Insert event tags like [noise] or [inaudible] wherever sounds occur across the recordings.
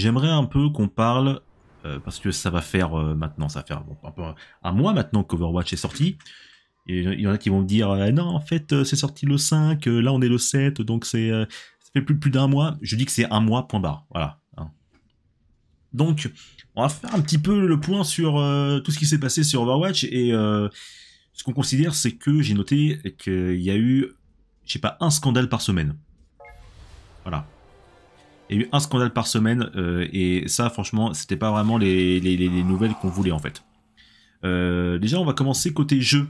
J'aimerais un peu qu'on parle, euh, parce que ça va faire euh, maintenant, ça va faire bon, un peu un mois maintenant qu'Overwatch est sorti. Et euh, il y en a qui vont me dire non, en fait, c'est sorti le 5, là on est le 7, donc c'est ça fait plus, plus d'un mois. Je dis que c'est un mois, point barre. Voilà. Hein. Donc, on va faire un petit peu le point sur tout ce qui s'est passé sur Overwatch et ce qu'on considère, c'est que j'ai noté qu'il y a eu, je sais pas, un scandale par semaine. Voilà. Il y a eu un scandale par semaine euh, et ça, franchement, c'était pas vraiment les, nouvelles qu'on voulait en fait. Euh, déjà, on va commencer côté jeu.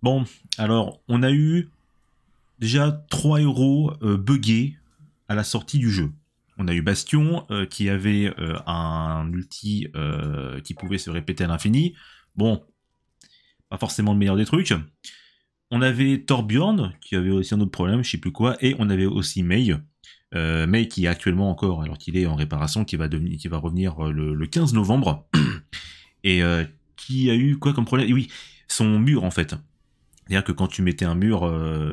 Bon, alors, on a eu déjà trois héros euh, buggés à la sortie du jeu. On a eu Bastion qui avait un ulti qui pouvait se répéter à l'infini. Bon, pas forcément le meilleur des trucs on avait Torbjorn, qui avait aussi un autre problème, je sais plus quoi, et on avait aussi Mei, euh, Mei qui est actuellement encore, alors qu'il est en réparation, qui va, devenir, revenir euh, le, 15 novembre, [clears throat] et euh, qui a eu quoi comme problème Oui, son mur en fait. C'est-à-dire que quand tu mettais un mur,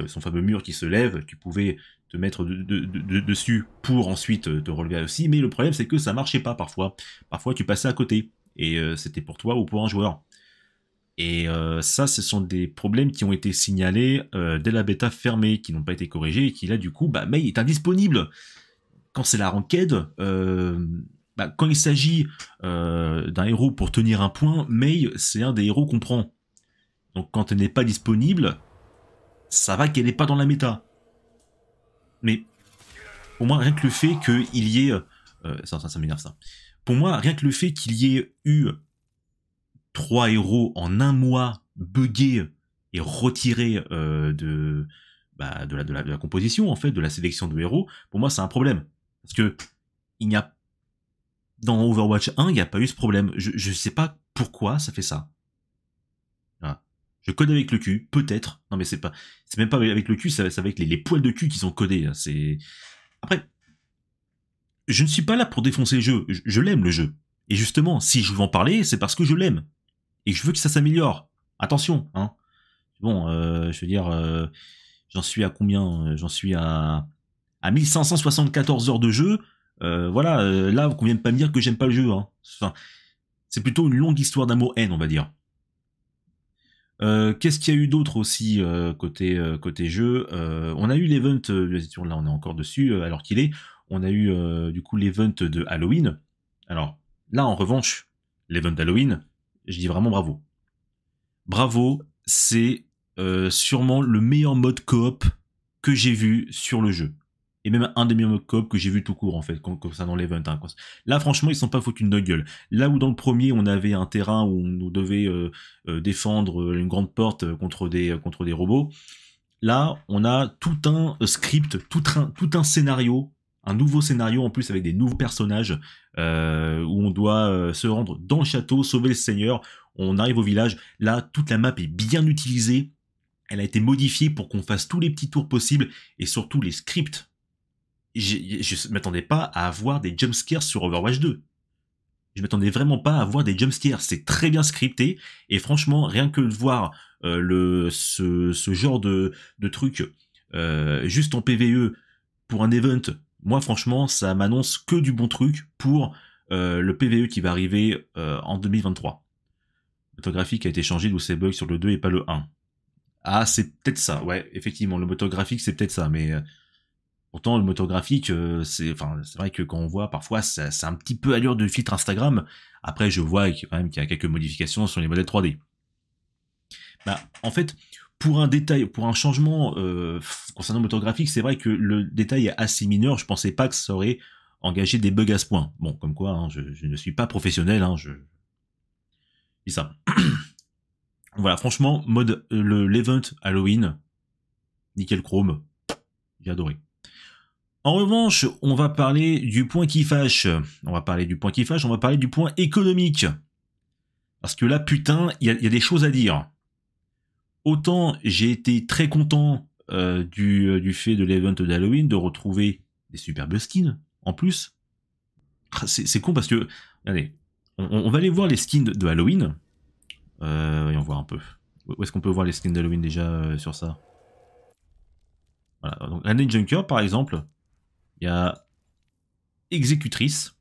son fameux mur qui se lève, tu pouvais te mettre dessus pour ensuite te relever aussi, mais le problème c'est que ça marchait pas parfois. Parfois tu passais à côté, et c'était pour toi ou pour un joueur. Et euh, ça, ce sont des problèmes qui ont été signalés euh, dès la bêta fermée, qui n'ont pas été corrigés et qui là, du coup, bah, May est indisponible. Quand c'est la ranked, euh, bah, quand il s'agit d'un héros pour tenir un point, May, c'est un des héros qu'on prend. Donc quand elle n'est pas disponible, ça va qu'elle n'est pas dans la méta. Mais pour moi, rien que le fait qu'il y ait... ça, ça m'énerve ça. Pour moi, rien que le fait qu'il y ait eu trois héros en un mois buggés et retirés euh, de, bah, de, la, de, composition, en fait, de la sélection de héros, pour moi, c'est un problème. Parce que il n'y a dans Overwatch 1, il n'y a pas eu ce problème. Je ne sais pas pourquoi ça fait ça. Je code avec le cul, peut-être. Non, mais c'est pas, c'est même pas avec le cul, c'est avec les, les, poils de cul qui sont codés. Hein. C'est après, je ne suis pas là pour défoncer le jeu. Je, je l'aime le jeu. Et justement, si je veux en parler, c'est parce que je l'aime et je veux que ça s'améliore. Attention, hein. Bon, euh, je veux dire, euh, j'en suis à combien euh, J'en suis à, à 1574 heures de jeu. voilà, là, vous ne de pas me dire que j'aime pas le jeu. Hein. Enfin, c'est plutôt une longue histoire d'amour-haine, on va dire. Qu'est-ce qu'il y a eu d'autre aussi côté, côté jeu On a eu l'event, là on est encore dessus, alors qu'il est, on a eu du coup l'event de Halloween. Alors là en revanche, l'event d'Halloween, je dis vraiment bravo. Bravo, c'est euh, sûrement le meilleur mode coop que j'ai vu sur le jeu. Et même un des meilleurs modes coop que j'ai vu tout court, en fait, comme, ça dans l'event. Hein, là, franchement, ils sont pas foutus de gueule. Là où dans le premier, on avait un terrain où on devait euh, euh, défendre une grande porte contre des, contre des robots, là, on a tout un script, tout un, tout un scénario un nouveau scénario en plus avec des nouveaux personnages euh, où on doit euh, se rendre dans le château, sauver le seigneur. On arrive au village. Là, toute la map est bien utilisée. Elle a été modifiée pour qu'on fasse tous les petits tours possibles et surtout les scripts. Je, ne m'attendais pas à avoir des jumpscares sur Overwatch 2. Je m'attendais vraiment pas à avoir des jumpscares. C'est très bien scripté et franchement, rien que de voir euh, le, ce, genre de, de truc juste en PVE pour un event moi franchement, ça m'annonce que du bon truc pour euh, le PVE qui va arriver euh, en 2023. Le graphique a été changé, d'où ces bugs sur le 2 et pas le 1. Ah, c'est peut-être ça, ouais, effectivement, le motographique, c'est peut-être ça, mais euh, pourtant, le motographique, c'est enfin, c'est vrai que quand on voit, parfois, c'est un petit peu à l'heure de filtre Instagram. Après, je vois quand même qu'il y a quelques modifications sur les modèles 3D. Bah, en fait, pour un détail, pour un changement euh, concernant le moteur graphique, c'est vrai que le détail est assez mineur. Je ne pensais pas que ça aurait engagé des bugs à ce point. Bon, comme quoi, hein, je, ne suis pas professionnel. Hein, je dis ça. [clears throat] voilà, franchement, mode euh, l'event Halloween, nickel chrome, j'ai adoré. En revanche, on va parler du point qui fâche. On va parler du point qui fâche, on va parler du point économique. Parce que là, putain, il y, a des choses à dire autant j'ai été très content euh, euh, du, fait de l'event d'Halloween de retrouver des superbes skins en plus. Ah, c'est con parce que, allez, on, va aller voir les skins de Halloween. Euh, voyons voir un peu. Où est-ce qu'on peut voir les skins d'Halloween déjà euh, sur ça Voilà, donc Junker par exemple, il y a Exécutrice.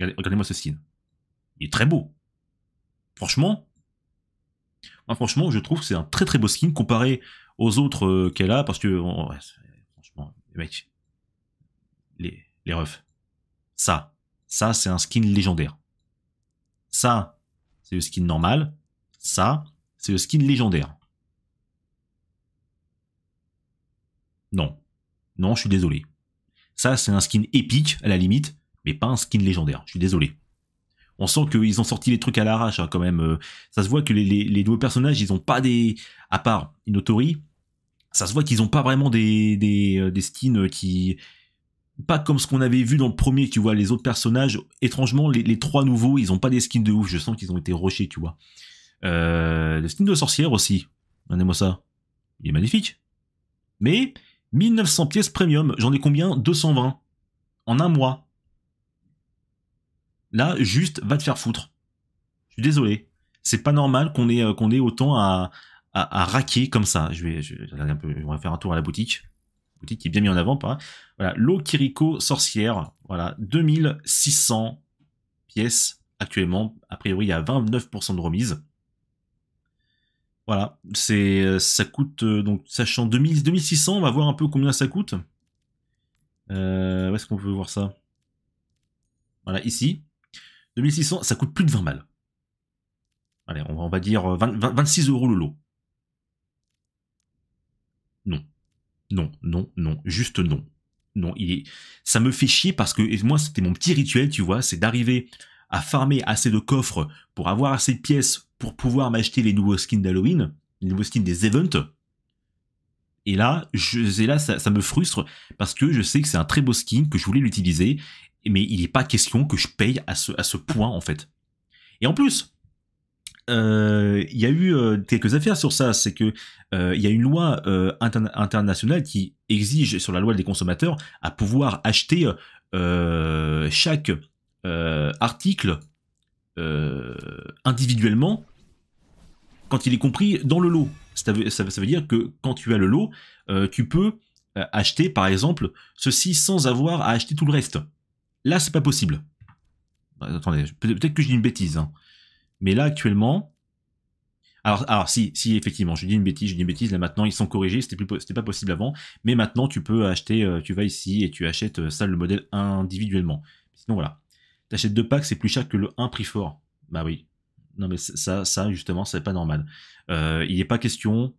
Regardez-moi ce skin. Il est très beau. Franchement, ah, franchement, je trouve que c'est un très très beau skin comparé aux autres euh, qu'elle a, parce que oh, franchement, mec, les, les refs, ça, ça c'est un skin légendaire. Ça, c'est le skin normal. Ça, c'est le skin légendaire. Non. Non, je suis désolé. Ça, c'est un skin épique, à la limite, mais pas un skin légendaire. Je suis désolé on sent qu'ils ont sorti les trucs à l'arrache hein, quand même. Euh. Ça se voit que les, nouveaux personnages, ils n'ont pas des, à part Inotori, ça se voit qu'ils n'ont pas vraiment des, des, euh, skins euh, qui, pas comme ce qu'on avait vu dans le premier, tu vois, les autres personnages, étrangement, les, trois nouveaux, ils n'ont pas des skins de ouf, je sens qu'ils ont été rushés, tu vois. le skin de sorcière aussi, regardez-moi ça, il est magnifique. Mais 1900 pièces premium, j'en ai combien 220 en un mois. Là, juste, va te faire foutre. Je suis désolé. C'est pas normal qu'on ait, euh, qu'on ait autant à, à, raquer comme ça. Je vais, un peu, faire un tour à la boutique. Boutique qui est bien mis en avant, pas. Voilà, l'eau Kiriko sorcière. Voilà, 2600 pièces actuellement. A priori, il y a 29% de remise. Voilà, c'est euh, ça coûte euh, donc sachant 2600, on va voir un peu combien ça coûte. où est-ce qu'on peut voir ça Voilà, ici. 2600, ça coûte plus de 20 balles. Allez, on va, dire 26 euh, euros le lot. Non. Non, non, non. Juste non. Non, il ça me fait chier parce que moi, c'était mon petit rituel, tu vois, c'est d'arriver à farmer assez de coffres pour avoir assez de pièces pour pouvoir m'acheter les nouveaux skins d'Halloween, les nouveaux skins des events. Et là, je, là ça, ça, me frustre parce que je sais que c'est un très beau skin, que je voulais l'utiliser, mais il n'est pas question que je paye à ce, point en fait. Et en plus, euh, il y a eu euh, quelques affaires sur ça, c'est que euh, il y a une loi internationale qui exige sur la loi des consommateurs à pouvoir acheter chaque article individuellement quand il est compris dans le lot. ça veut dire que quand tu as le lot, tu peux acheter par exemple ceci sans avoir à acheter tout le reste. Là, c'est pas possible. Bah, attendez, peut-être que je dis une bêtise. Hein. Mais là, actuellement... Alors, alors si, si, effectivement, je dis une bêtise, je dis une bêtise. Là, maintenant, ils sont corrigés. C'était pas possible avant. Mais maintenant, tu peux acheter... Euh, tu vas ici et tu achètes euh, ça, le modèle individuellement. Sinon, voilà. tu achètes deux packs, c'est plus cher que le 1 prix fort. Bah oui. Non, mais ça, ça justement, c'est pas normal. Euh, il n'est pas question,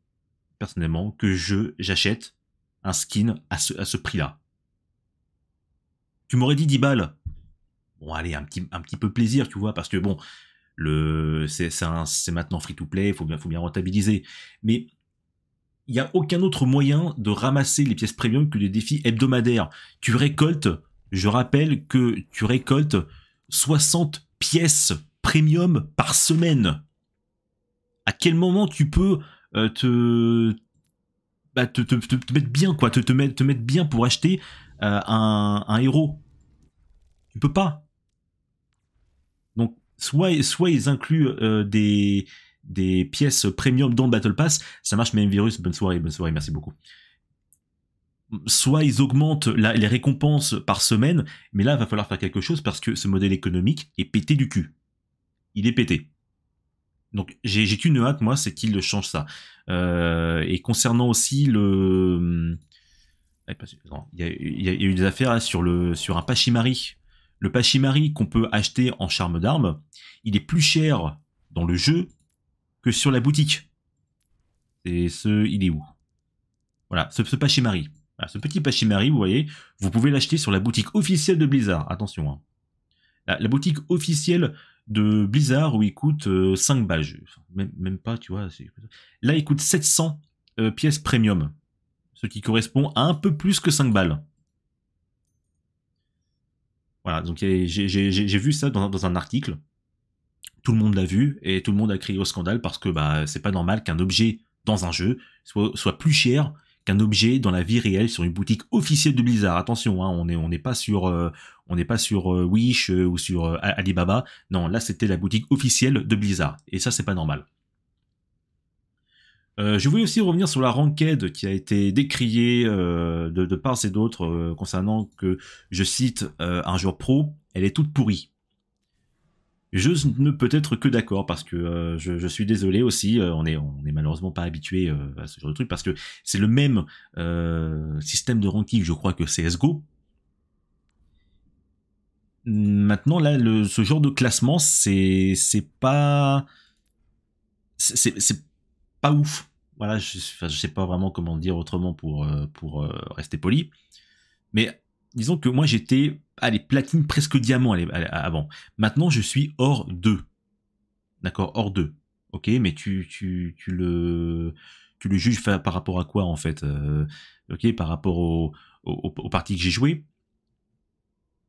personnellement, que je j'achète un skin à ce prix-là. Tu m'aurais dit 10 balles. Bon, allez, un petit, un petit peu plaisir, tu vois, parce que bon, le c'est maintenant free to play, il faut bien, faut bien rentabiliser. Mais il n'y a aucun autre moyen de ramasser les pièces premium que des défis hebdomadaires. Tu récoltes, je rappelle que tu récoltes 60 pièces premium par semaine. À quel moment tu peux euh, bah, te, te, mettre bien, quoi, te, te, te mettre bien pour acheter euh, un héros tu peux pas. Donc, soit, soit ils incluent euh, des, des pièces premium dans le Battle Pass. Ça marche, même virus. Bonne soirée, bonne soirée, merci beaucoup. Soit ils augmentent les récompenses par semaine, mais là, il va falloir faire quelque chose parce que ce modèle économique est pété du cul. Il est pété. Donc j'ai qu'une hâte, moi, c'est qu'ils changent ça. Euh, et concernant aussi le... Il y, a, eu des affaires sur, le, sur un Pachimari le Pachimari qu'on peut acheter en charme d'armes, il est plus cher dans le jeu que sur la boutique. Et ce, il est où Voilà, ce, Pachimari. ce petit Pachimari, vous voyez, vous pouvez l'acheter sur la boutique officielle de Blizzard. Attention, hein. la, boutique officielle de Blizzard où il coûte 5 euh, balles. Même, même, pas, tu vois. Là, il coûte 700 euh, pièces premium. Ce qui correspond à un peu plus que 5 balles. Voilà, donc j'ai vu ça dans, un article. Tout le monde l'a vu et tout le monde a crié au scandale parce que bah, c'est pas normal qu'un objet dans un jeu soit, plus cher qu'un objet dans la vie réelle sur une boutique officielle de Blizzard. Attention, hein, on n'est on pas sur, euh, on pas sur euh, Wish euh, ou sur Alibaba. Non, là c'était la boutique officielle de Blizzard et ça c'est pas normal. Euh, je voulais aussi revenir sur la ranked qui a été décriée euh, de, part et d'autre euh, concernant que, je cite, un joueur pro, elle est toute pourrie. Je ne peux être que d'accord parce que je, suis désolé aussi, on est, on est malheureusement pas habitué à ce genre de truc parce que c'est le même système de ranking, je crois, que CSGO. Maintenant, là, ce genre de classement, c'est pas. C'est pas ouf. Voilà, je, sais pas vraiment comment dire autrement pour, euh, pour euh, rester poli. Mais disons que moi j'étais, allez, platine presque diamant allez, avant. Maintenant je suis hors 2. D'accord, hors 2. Ok, mais tu, tu, le tu le juges par rapport à quoi en fait euh, Ok, par rapport au, au, au que j'ai joué.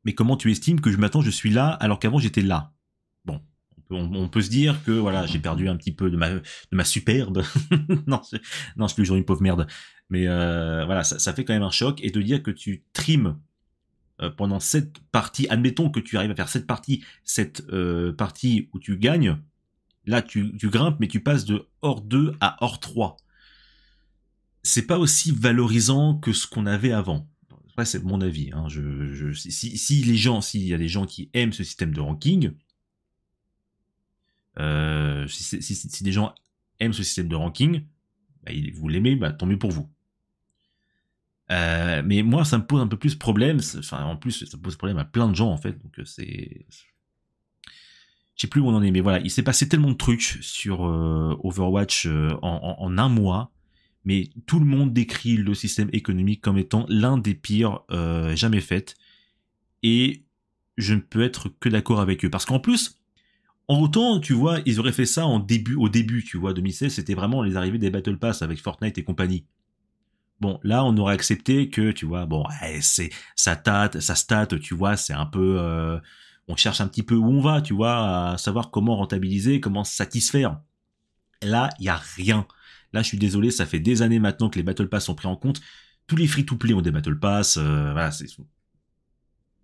Mais comment tu estimes que je m'attends, je suis là alors qu'avant j'étais là Bon, on, peut se dire que voilà, j'ai perdu un petit peu de ma, superbe. [laughs] non, je, non, suis toujours une pauvre merde. Mais euh, voilà, ça, fait quand même un choc. Et de dire que tu trimes euh, pendant cette partie, admettons que tu arrives à faire cette partie, cette euh, partie où tu gagnes, là tu, grimpes, mais tu passes de hors 2 à hors 3. C'est pas aussi valorisant que ce qu'on avait avant. c'est mon avis. Hein. Je, si, les gens, s'il y a des gens qui aiment ce système de ranking, euh, si, des gens aiment ce système de ranking, bah, vous l'aimez, bah, tant mieux pour vous. Euh, mais moi, ça me pose un peu plus problème. Enfin, en plus, ça pose problème à plein de gens en fait. Donc euh, c'est, je sais plus où on en est, mais voilà, il s'est passé tellement de trucs sur Overwatch en, un mois. Mais tout le monde décrit le système économique comme étant l'un des pires jamais faits. Et je ne peux être que d'accord avec eux. Parce qu'en plus, en Autant, tu vois, ils auraient fait ça en début, au début, tu vois, 2016, c'était vraiment les arrivées des Battle Pass avec Fortnite et compagnie. Bon, là, on aurait accepté que, tu vois, bon, c'est ça tâte, ça state, tu vois, c'est un peu, euh, on cherche un petit peu où on va, tu vois, à savoir comment rentabiliser, comment satisfaire. Là, il y a rien. Là, je suis désolé, ça fait des années maintenant que les Battle Pass sont pris en compte. Tous les free-to-play ont des Battle Pass. Euh, voilà, c'est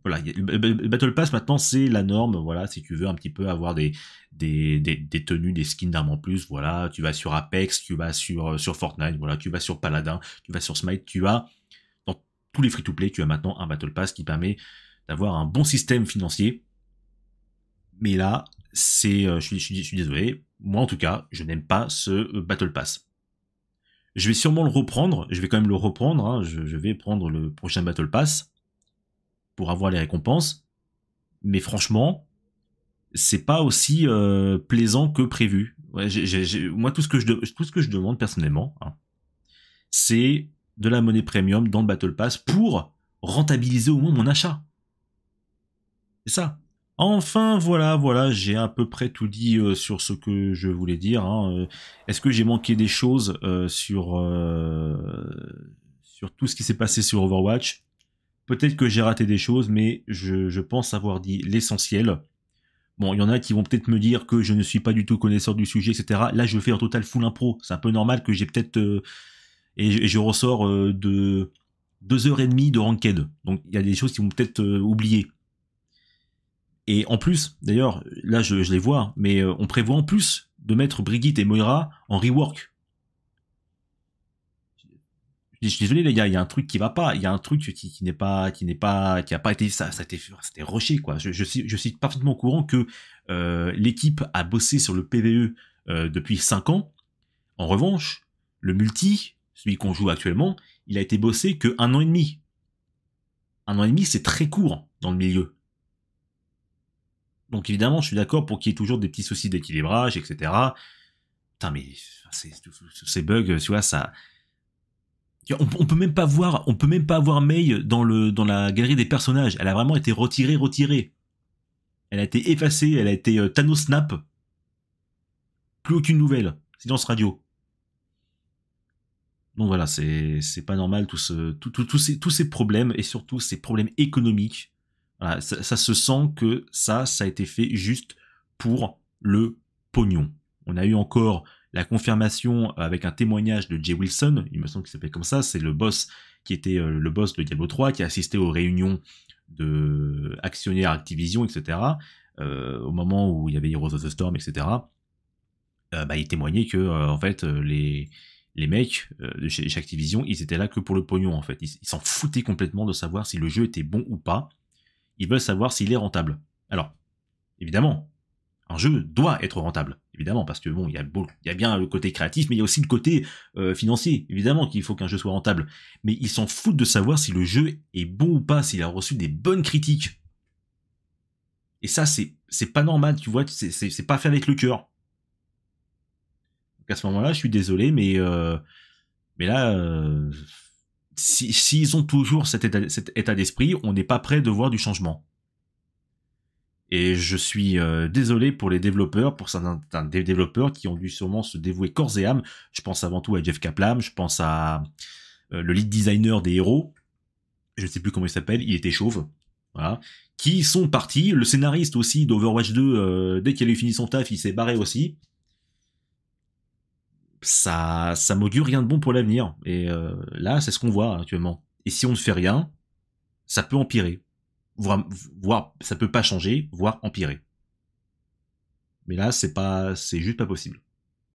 le Battle Pass maintenant c'est la norme, voilà, si tu veux un petit peu avoir des, des, des, tenues, des skins d'armes en plus, voilà, tu vas sur Apex, tu vas sur, euh, sur Fortnite, voilà, tu vas sur Paladin, tu vas sur Smite, tu as, dans tous les free-to-play, tu as maintenant un Battle Pass qui permet d'avoir un bon système financier. Mais là, c'est, euh, je suis, désolé, moi en tout cas, je n'aime pas ce euh, Battle Pass. Je vais sûrement le reprendre, je vais quand même le reprendre, hein, je, je vais prendre le prochain Battle Pass pour avoir les récompenses. Mais franchement, c'est pas aussi euh, plaisant que prévu. moi, tout ce que je, demande personnellement, hein, c'est de la monnaie premium dans le Battle Pass pour rentabiliser au moins mon achat. C'est ça. Enfin, voilà, voilà, j'ai à peu près tout dit euh, sur ce que je voulais dire. Hein, euh. Est-ce que j'ai manqué des choses sur tout ce qui s'est passé sur Overwatch Peut-être que j'ai raté des choses, mais je, pense avoir dit l'essentiel. Bon, il y en a qui vont peut-être me dire que je ne suis pas du tout connaisseur du sujet, etc. Là, je fais un total full impro. C'est un peu normal que j'ai peut-être... Euh, et, je, ressors euh, de deux heures et demie de ranked. Donc, il y a des choses qui vont peut-être euh, oublier. Et en plus, d'ailleurs, là, je les vois, mais on prévoit en plus de mettre Brigitte et Moira en rework je suis désolé les gars, il y a un truc qui va pas, il y a un truc qui, n'est pas, qui n'est pas, qui a pas été ça, a été, c'était rushé quoi. Je, suis, je parfaitement au courant que euh, l'équipe a bossé sur le PVE euh, depuis 5 ans. En revanche, le multi, celui qu'on joue actuellement, il a été bossé que un an et demi. Un an et demi, c'est très court dans le milieu. Donc évidemment, je suis d'accord pour qu'il y ait toujours des petits soucis d'équilibrage, etc. Putain, mais ces bugs, tu vois, ça, on, peut même pas voir, on peut même pas voir May dans le dans la galerie des personnages. Elle a vraiment été retirée, retirée. Elle a été effacée, elle a été euh, snap. Plus aucune nouvelle. Silence radio. Donc voilà, c'est c'est pas normal tout ce tout, tout, ces, tous ces problèmes et surtout ces problèmes économiques. ça se sent que ça ça a été fait juste pour le pognon. On a eu encore la confirmation euh, avec un témoignage de Jay Wilson, il me semble qu'il s'appelle comme ça, c'est le boss qui était euh, le boss de Diablo 3, qui a assisté aux réunions de actionnaires Activision, etc., euh, au moment où il y avait Heroes of the Storm, etc., bah, il témoignait que, en fait, les, les mecs de chez, chez, Activision, ils étaient là que pour le pognon, en fait. Ils s'en foutaient complètement de savoir si le jeu était bon ou pas. Ils veulent savoir s'il est rentable. Alors, évidemment, un jeu doit être rentable, évidemment, parce que bon, il y a, bien le côté créatif, mais il y a aussi le côté euh, financier, évidemment, qu'il faut qu'un jeu soit rentable. Mais ils s'en foutent de savoir si le jeu est bon ou pas, s'il a reçu des bonnes critiques. Et ça, c'est, pas normal, tu vois, c'est, pas fait avec le cœur. Donc à ce moment-là, je suis désolé, mais, euh, mais là, euh, s'ils ont toujours cet état, cet état d'esprit, on n'est pas prêt de voir du changement. Et je suis euh, désolé pour les développeurs, pour certains des développeurs qui ont dû sûrement se dévouer corps et âme. Je pense avant tout à Jeff Kaplan, je pense à euh, le lead designer des héros, je ne sais plus comment il s'appelle, il était chauve. Voilà, qui sont partis. Le scénariste aussi d'Overwatch 2, euh, dès qu'il a eu fini son taf, il s'est barré aussi. Ça, ça m'augure rien de bon pour l'avenir. Et là, c'est ce qu'on voit actuellement. Et si on ne fait rien, ça peut empirer voir ça peut pas changer, voire empirer. Mais là, c'est pas, c'est juste pas possible.